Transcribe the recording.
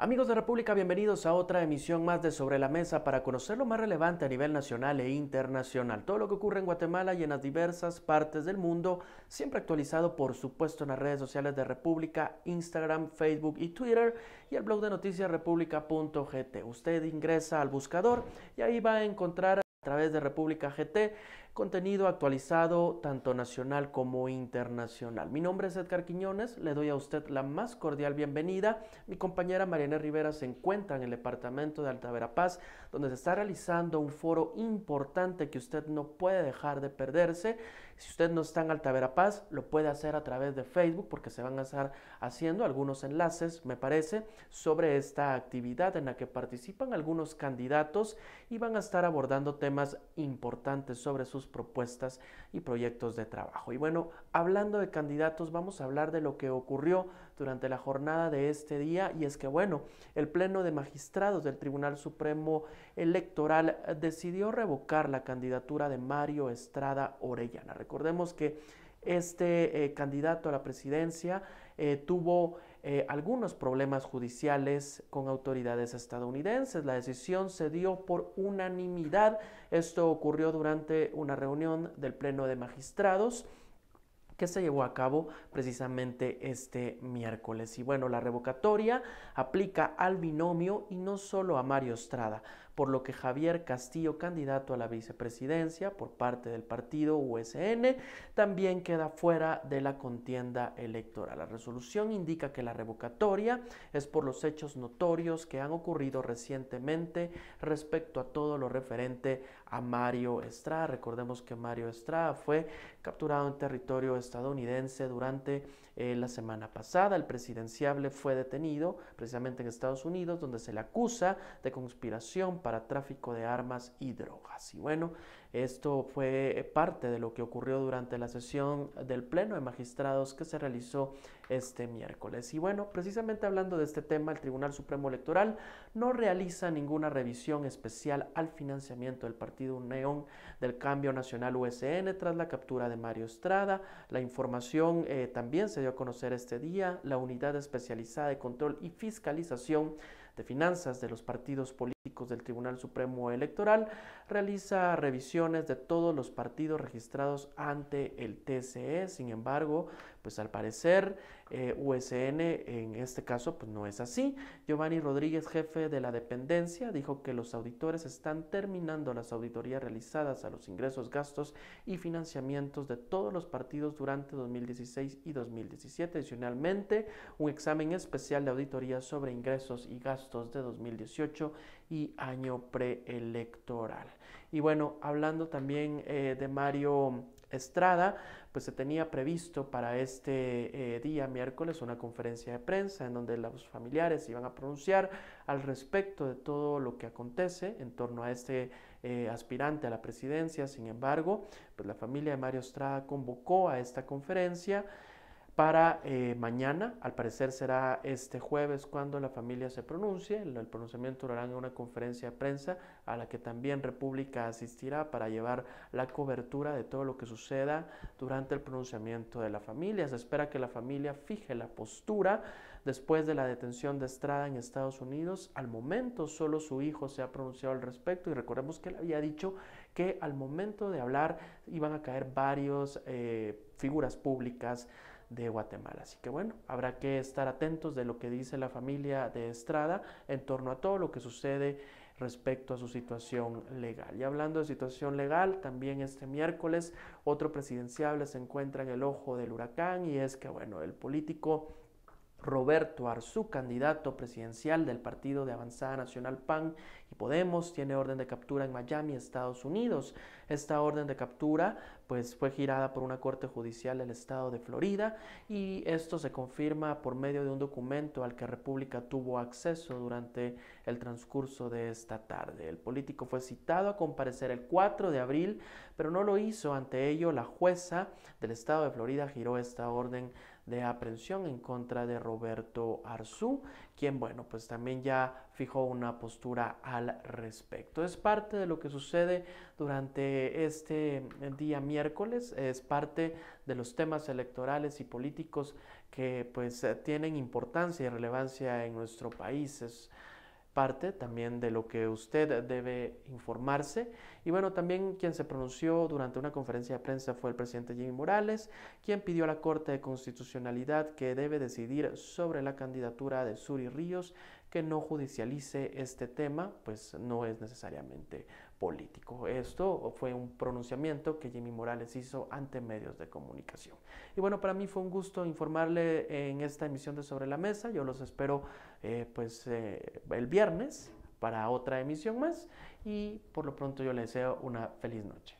Amigos de República, bienvenidos a otra emisión más de Sobre la Mesa para conocer lo más relevante a nivel nacional e internacional, todo lo que ocurre en Guatemala y en las diversas partes del mundo, siempre actualizado por supuesto en las redes sociales de República, Instagram, Facebook y Twitter y el blog de noticias república.gt. Usted ingresa al buscador y ahí va a encontrar a través de República GT contenido actualizado tanto nacional como internacional. Mi nombre es Edgar Quiñones, le doy a usted la más cordial bienvenida. Mi compañera Mariana Rivera se encuentra en el departamento de Alta Paz, donde se está realizando un foro importante que usted no puede dejar de perderse. Si usted no está en Alta Paz, lo puede hacer a través de Facebook porque se van a estar haciendo algunos enlaces, me parece, sobre esta actividad en la que participan algunos candidatos y van a estar abordando temas importantes sobre sus propuestas y proyectos de trabajo. Y bueno, hablando de candidatos, vamos a hablar de lo que ocurrió durante la jornada de este día y es que bueno, el Pleno de Magistrados del Tribunal Supremo Electoral decidió revocar la candidatura de Mario Estrada Orellana. Recordemos que este eh, candidato a la presidencia eh, tuvo eh, algunos problemas judiciales con autoridades estadounidenses. La decisión se dio por unanimidad. Esto ocurrió durante una reunión del Pleno de Magistrados que se llevó a cabo precisamente este miércoles. Y bueno, la revocatoria aplica al binomio y no solo a Mario Estrada por lo que Javier Castillo, candidato a la vicepresidencia por parte del partido USN, también queda fuera de la contienda electoral. La resolución indica que la revocatoria es por los hechos notorios que han ocurrido recientemente respecto a todo lo referente a Mario Estrada. Recordemos que Mario Estrada fue capturado en territorio estadounidense durante eh, la semana pasada. El presidenciable fue detenido precisamente en Estados Unidos, donde se le acusa de conspiración para tráfico de armas y drogas. Y bueno, esto fue parte de lo que ocurrió durante la sesión del Pleno de Magistrados que se realizó este miércoles. Y bueno, precisamente hablando de este tema, el Tribunal Supremo Electoral no realiza ninguna revisión especial al financiamiento del Partido Neón... del Cambio Nacional USN tras la captura de Mario Estrada. La información eh, también se dio a conocer este día. La unidad especializada de control y fiscalización de Finanzas de los partidos políticos del Tribunal Supremo Electoral realiza revisiones de todos los partidos registrados ante el TCE. Sin embargo, pues al parecer eh, USN en este caso pues no es así. Giovanni Rodríguez, jefe de la dependencia, dijo que los auditores están terminando las auditorías realizadas a los ingresos, gastos y financiamientos de todos los partidos durante 2016 y 2017. Adicionalmente, un examen especial de auditoría sobre ingresos y gastos de 2018 y año preelectoral. Y bueno, hablando también eh, de Mario Estrada, pues se tenía previsto para este eh, día, miércoles, una conferencia de prensa en donde los familiares iban a pronunciar al respecto de todo lo que acontece en torno a este eh, aspirante a la presidencia. Sin embargo, pues la familia de Mario Estrada convocó a esta conferencia para eh, mañana, al parecer será este jueves cuando la familia se pronuncie, el, pronunciamiento lo harán en una conferencia de prensa a la que también República asistirá para llevar la cobertura de todo lo que suceda durante el pronunciamiento de la familia. Se espera que la familia fije la postura después de la detención de Estrada en Estados Unidos. Al momento solo su hijo se ha pronunciado al respecto y recordemos que él había dicho que al momento de hablar iban a caer varios eh, figuras públicas de Guatemala. Así que bueno, habrá que estar atentos de lo que dice la familia de Estrada en torno a todo lo que sucede respecto a su situación legal. Y hablando de situación legal, también este miércoles otro presidencial se encuentra en el ojo del huracán y es que, bueno, el político Roberto Arzú, candidato presidencial del Partido de Avanzada Nacional PAN y Podemos, tiene orden de captura en Miami, Estados Unidos. Esta orden de captura pues, fue girada por una corte judicial del estado de Florida y esto se confirma por medio de un documento al que República tuvo acceso durante el transcurso de esta tarde. El político fue citado a comparecer el 4 de abril, pero no lo hizo. Ante ello, la jueza del estado de Florida giró esta orden de aprehensión en contra de Roberto Arzú, quien, bueno, pues también ya fijó una postura al respecto. Es parte de lo que sucede durante este eh, día miércoles, es parte de los temas electorales y políticos que pues eh, tienen importancia y relevancia en nuestro país parte también de lo que usted debe informarse. Y bueno, también quien se pronunció durante una conferencia de prensa fue el presidente Jimmy Morales, quien pidió a la Corte de Constitucionalidad que debe decidir sobre la candidatura de y Ríos, que no judicialice este tema, pues no es necesariamente político. Esto fue un pronunciamiento que Jimmy Morales hizo ante medios de comunicación. Y bueno, para mí fue un gusto informarle en esta emisión de Sobre la Mesa. Yo los espero eh, pues eh, el viernes para otra emisión más y por lo pronto yo le deseo una feliz noche.